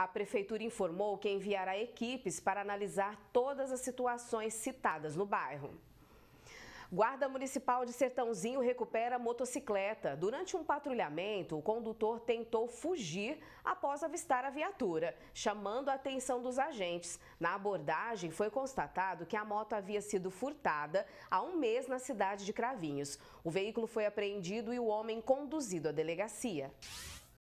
A prefeitura informou que enviará equipes para analisar todas as situações citadas no bairro. Guarda Municipal de Sertãozinho recupera motocicleta. Durante um patrulhamento, o condutor tentou fugir após avistar a viatura, chamando a atenção dos agentes. Na abordagem, foi constatado que a moto havia sido furtada há um mês na cidade de Cravinhos. O veículo foi apreendido e o homem conduzido à delegacia.